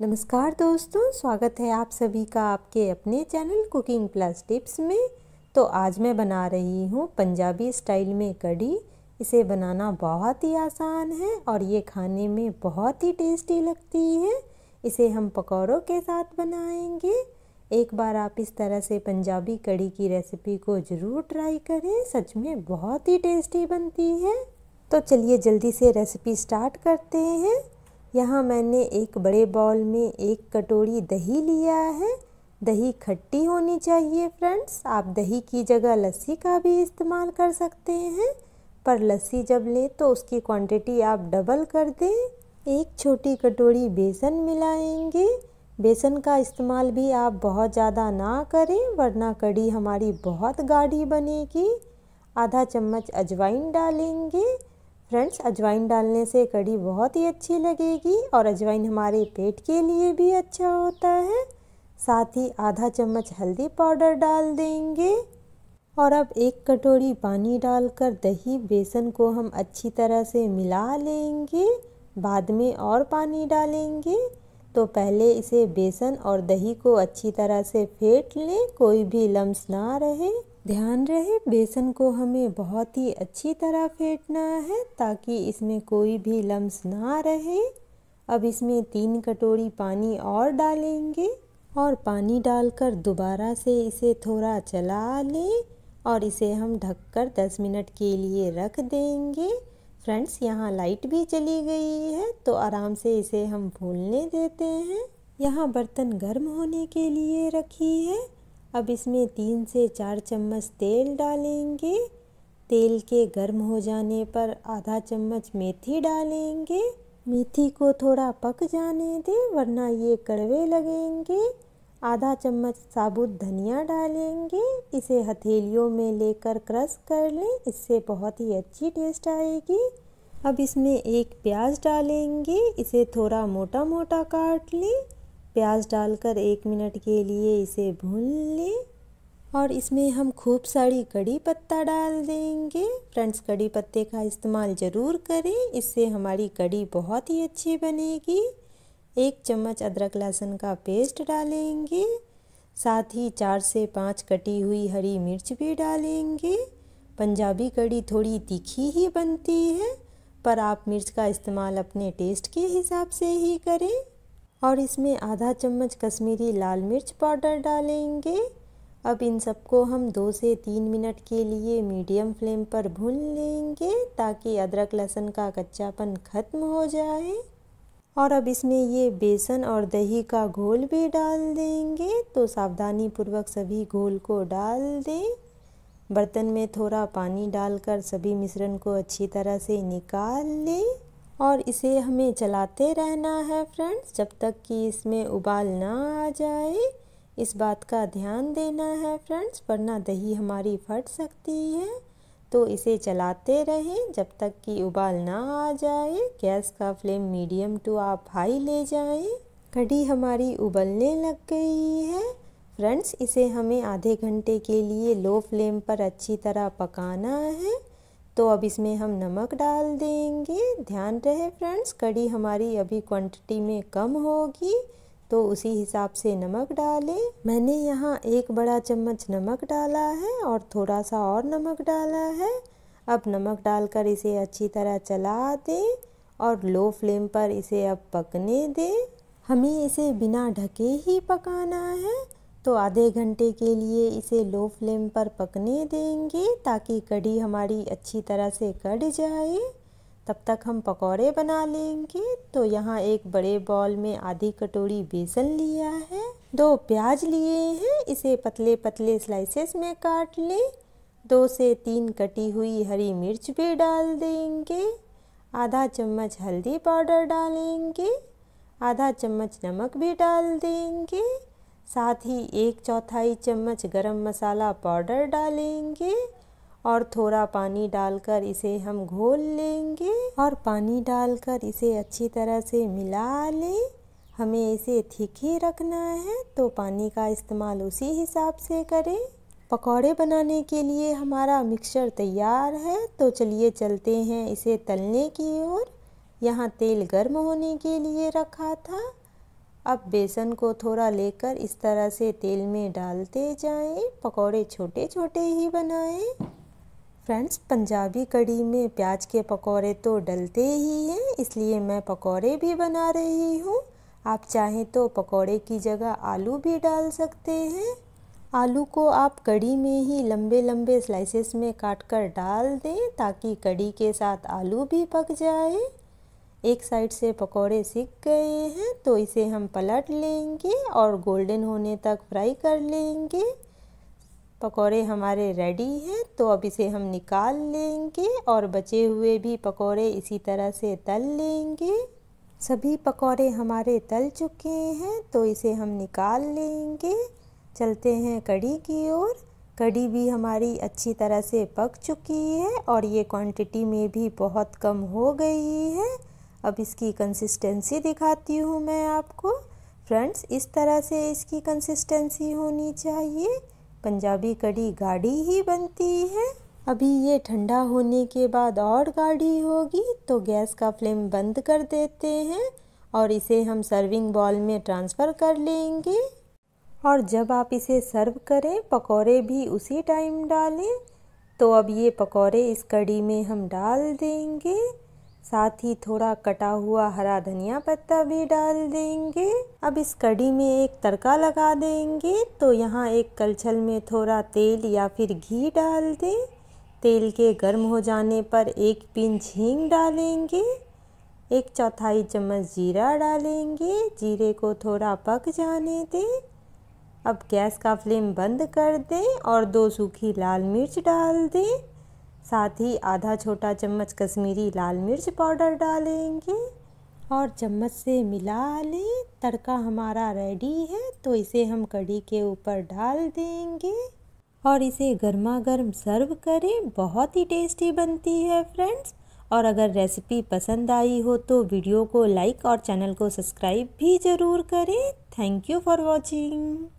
नमस्कार दोस्तों स्वागत है आप सभी का आपके अपने चैनल कुकिंग प्लस टिप्स में तो आज मैं बना रही हूँ पंजाबी स्टाइल में कड़ी इसे बनाना बहुत ही आसान है और ये खाने में बहुत ही टेस्टी लगती है इसे हम पकौड़ों के साथ बनाएंगे एक बार आप इस तरह से पंजाबी कड़ी की रेसिपी को ज़रूर ट्राई करें सच में बहुत ही टेस्टी बनती है तो चलिए जल्दी से रेसिपी स्टार्ट करते हैं यहाँ मैंने एक बड़े बॉल में एक कटोरी दही लिया है दही खट्टी होनी चाहिए फ्रेंड्स आप दही की जगह लस्सी का भी इस्तेमाल कर सकते हैं पर लस्सी जब लें तो उसकी क्वांटिटी आप डबल कर दें एक छोटी कटोरी बेसन मिलाएंगे बेसन का इस्तेमाल भी आप बहुत ज़्यादा ना करें वरना कड़ी हमारी बहुत गाढ़ी बनेगी आधा चम्मच अजवाइन डालेंगे फ्रेंड्स अजवाइन डालने से कढ़ी बहुत ही अच्छी लगेगी और अजवाइन हमारे पेट के लिए भी अच्छा होता है साथ ही आधा चम्मच हल्दी पाउडर डाल देंगे और अब एक कटोरी पानी डालकर दही बेसन को हम अच्छी तरह से मिला लेंगे बाद में और पानी डालेंगे तो पहले इसे बेसन और दही को अच्छी तरह से फेंट लें कोई भी लम्स ना रहे ध्यान रहे बेसन को हमें बहुत ही अच्छी तरह फेंटना है ताकि इसमें कोई भी लम्स ना रहे अब इसमें तीन कटोरी पानी और डालेंगे और पानी डालकर दोबारा से इसे थोड़ा चला लें और इसे हम ढककर 10 मिनट के लिए रख देंगे फ्रेंड्स यहाँ लाइट भी चली गई है तो आराम से इसे हम फूलने देते हैं यहाँ बर्तन गर्म होने के लिए रखी है अब इसमें तीन से चार चम्मच तेल डालेंगे तेल के गर्म हो जाने पर आधा चम्मच मेथी डालेंगे मेथी को थोड़ा पक जाने दें वरना ये कड़वे लगेंगे आधा चम्मच साबुत धनिया डालेंगे इसे हथेलियों में लेकर क्रश कर लें इससे बहुत ही अच्छी टेस्ट आएगी अब इसमें एक प्याज डालेंगे इसे थोड़ा मोटा मोटा काट लें प्याज डालकर एक मिनट के लिए इसे भून लें और इसमें हम खूब सारी कड़ी पत्ता डाल देंगे फ्रेंड्स कड़ी पत्ते का इस्तेमाल ज़रूर करें इससे हमारी कड़ी बहुत ही अच्छी बनेगी एक चम्मच अदरक लहसुन का पेस्ट डालेंगे साथ ही चार से पाँच कटी हुई हरी मिर्च भी डालेंगे पंजाबी कड़ी थोड़ी तीखी ही बनती है पर आप मिर्च का इस्तेमाल अपने टेस्ट के हिसाब से ही करें और इसमें आधा चम्मच कश्मीरी लाल मिर्च पाउडर डालेंगे अब इन सबको हम दो से तीन मिनट के लिए मीडियम फ्लेम पर भून लेंगे ताकि अदरक लहसुन का कच्चापन खत्म हो जाए और अब इसमें ये बेसन और दही का घोल भी डाल देंगे तो सावधानी पूर्वक सभी घोल को डाल दें बर्तन में थोड़ा पानी डालकर सभी मिश्रण को अच्छी तरह से निकाल लें और इसे हमें चलाते रहना है फ्रेंड्स जब तक कि इसमें उबाल ना आ जाए इस बात का ध्यान देना है फ्रेंड्स वरना दही हमारी फट सकती है तो इसे चलाते रहें जब तक कि उबाल ना आ जाए गैस का फ्लेम मीडियम टू आप हाई ले जाएं कढ़ी हमारी उबलने लग गई है फ्रेंड्स इसे हमें आधे घंटे के लिए लो फ्लेम पर अच्छी तरह पकाना है तो अब इसमें हम नमक डाल देंगे ध्यान रहे फ्रेंड्स कड़ी हमारी अभी क्वांटिटी में कम होगी तो उसी हिसाब से नमक डालें मैंने यहाँ एक बड़ा चम्मच नमक डाला है और थोड़ा सा और नमक डाला है अब नमक डालकर इसे अच्छी तरह चला दें और लो फ्लेम पर इसे अब पकने दें हमें इसे बिना ढके ही पकाना है तो आधे घंटे के लिए इसे लो फ्लेम पर पकने देंगे ताकि कढ़ी हमारी अच्छी तरह से कट जाए तब तक हम पकौड़े बना लेंगे तो यहाँ एक बड़े बॉल में आधी कटोरी बेसन लिया है दो प्याज लिए हैं इसे पतले पतले स्लाइसेस में काट लें दो से तीन कटी हुई हरी मिर्च भी डाल देंगे आधा चम्मच हल्दी पाउडर डालेंगे आधा चम्मच नमक भी डाल देंगे साथ ही एक चौथाई चम्मच गरम मसाला पाउडर डालेंगे और थोड़ा पानी डालकर इसे हम घोल लेंगे और पानी डालकर इसे अच्छी तरह से मिला लें हमें इसे ठीक ही रखना है तो पानी का इस्तेमाल उसी हिसाब से करें पकौड़े बनाने के लिए हमारा मिक्सचर तैयार है तो चलिए चलते हैं इसे तलने की ओर यहाँ तेल गर्म होने के लिए रखा था अब बेसन को थोड़ा लेकर इस तरह से तेल में डालते जाएं पकोड़े छोटे छोटे ही बनाएं फ्रेंड्स पंजाबी कड़ी में प्याज के पकोड़े तो डलते ही हैं इसलिए मैं पकोड़े भी बना रही हूँ आप चाहें तो पकोड़े की जगह आलू भी डाल सकते हैं आलू को आप कड़ी में ही लंबे लंबे स्लाइसेस में काट कर डाल दें ताकि कड़ी के साथ आलू भी पक जाए एक साइड से पकोड़े सिक गए हैं तो इसे हम पलट लेंगे और गोल्डन होने तक फ्राई कर लेंगे पकोड़े हमारे रेडी हैं तो अब इसे हम निकाल लेंगे और बचे हुए भी पकोड़े इसी तरह से तल लेंगे सभी पकोड़े हमारे तल चुके हैं तो इसे हम निकाल लेंगे चलते हैं कड़ी की ओर कड़ी भी हमारी अच्छी तरह से पक चुकी है और ये क्वांटिटी में भी बहुत कम हो गई है अब इसकी कंसिस्टेंसी दिखाती हूँ मैं आपको फ्रेंड्स इस तरह से इसकी कंसिस्टेंसी होनी चाहिए पंजाबी कड़ी गाढ़ी ही बनती है अभी ये ठंडा होने के बाद और गाढ़ी होगी तो गैस का फ्लेम बंद कर देते हैं और इसे हम सर्विंग बॉल में ट्रांसफ़र कर लेंगे और जब आप इसे सर्व करें पकौड़े भी उसी टाइम डालें तो अब ये पकौड़े इस कड़ी में हम डाल देंगे साथ ही थोड़ा कटा हुआ हरा धनिया पत्ता भी डाल देंगे अब इस कड़ी में एक तड़का लगा देंगे तो यहाँ एक कलछल में थोड़ा तेल या फिर घी डाल दें तेल के गर्म हो जाने पर एक पिंच हींग डालेंगे एक चौथाई चम्मच जीरा डालेंगे जीरे को थोड़ा पक जाने दें अब गैस का फ्लेम बंद कर दें और दो सूखी लाल मिर्च डाल दें साथ ही आधा छोटा चम्मच कश्मीरी लाल मिर्च पाउडर डालेंगे और चम्मच से मिला लें तड़का हमारा रेडी है तो इसे हम कढ़ी के ऊपर डाल देंगे और इसे गर्मा गर्म सर्व करें बहुत ही टेस्टी बनती है फ्रेंड्स और अगर रेसिपी पसंद आई हो तो वीडियो को लाइक और चैनल को सब्सक्राइब भी ज़रूर करें थैंक यू फॉर वॉचिंग